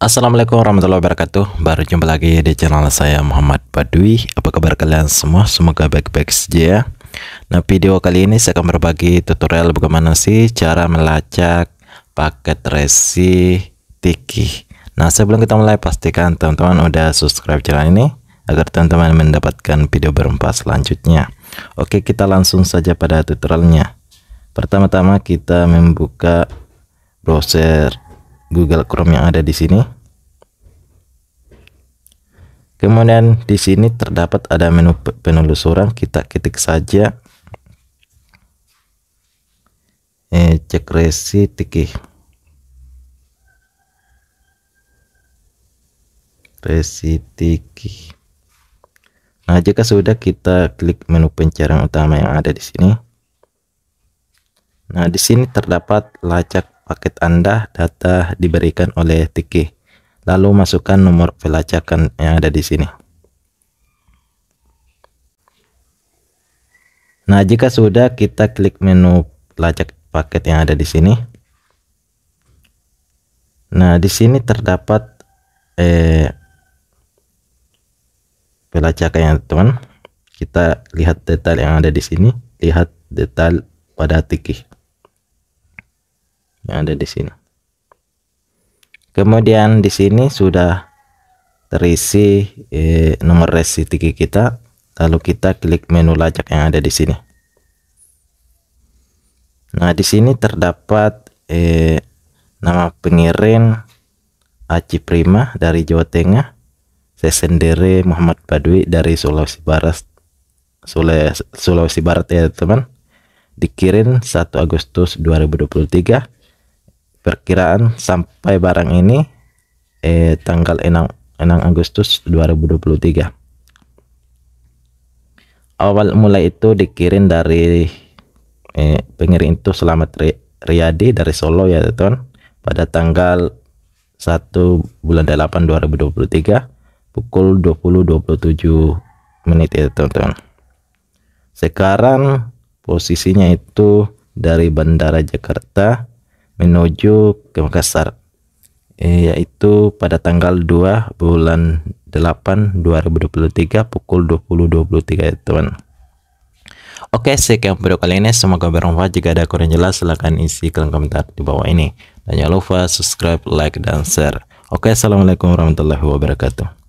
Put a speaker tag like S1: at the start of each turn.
S1: Assalamualaikum warahmatullahi wabarakatuh Baru jumpa lagi di channel saya Muhammad Badui Apa kabar kalian semua? Semoga baik-baik saja ya Nah video kali ini saya akan berbagi tutorial bagaimana sih cara melacak paket resi tiki Nah sebelum kita mulai pastikan teman-teman udah subscribe channel ini Agar teman-teman mendapatkan video berempat selanjutnya Oke kita langsung saja pada tutorialnya Pertama-tama kita membuka browser Google Chrome yang ada di sini. Kemudian di sini terdapat ada menu penelusuran, kita ketik saja eh, cek resi tiki. Resi tiki. Nah, jika sudah kita klik menu pencarian utama yang ada di sini. Nah, di sini terdapat lacak paket Anda data diberikan oleh Tiki. Lalu masukkan nomor pelacakan yang ada di sini. Nah, jika sudah kita klik menu pelacak paket yang ada di sini. Nah, di sini terdapat eh pelacakan yang teman. Kita lihat detail yang ada di sini, lihat detail pada tikih yang ada di sini. Kemudian di sini sudah terisi eh, nomor resi tiga kita, lalu kita klik menu lacak yang ada di sini. Nah, di sini terdapat eh, nama pengirim Aci Prima dari Jawa Tengah, saya sendiri Muhammad Badwi dari Sulawesi Barat. Sulawesi Barat ya, teman. Dikirim 1 Agustus 2023 perkiraan sampai barang ini eh, tanggal 6, 6 Agustus 2023 awal mula itu dikirim dari eh, pengirim itu Selamat Riyadi dari Solo ya teman pada tanggal 1 bulan 8 2023 pukul 20.27 menit ya teman-teman sekarang posisinya itu dari Bandara Jakarta menuju ke Makassar eh, yaitu pada tanggal 2 bulan 8 2023 pukul 20.23 ya teman Oke sekian video kali ini semoga bermanfaat jika ada kurang jelas silahkan isi kolom komentar di bawah ini dan jangan lupa subscribe like dan share Oke assalamualaikum warahmatullahi wabarakatuh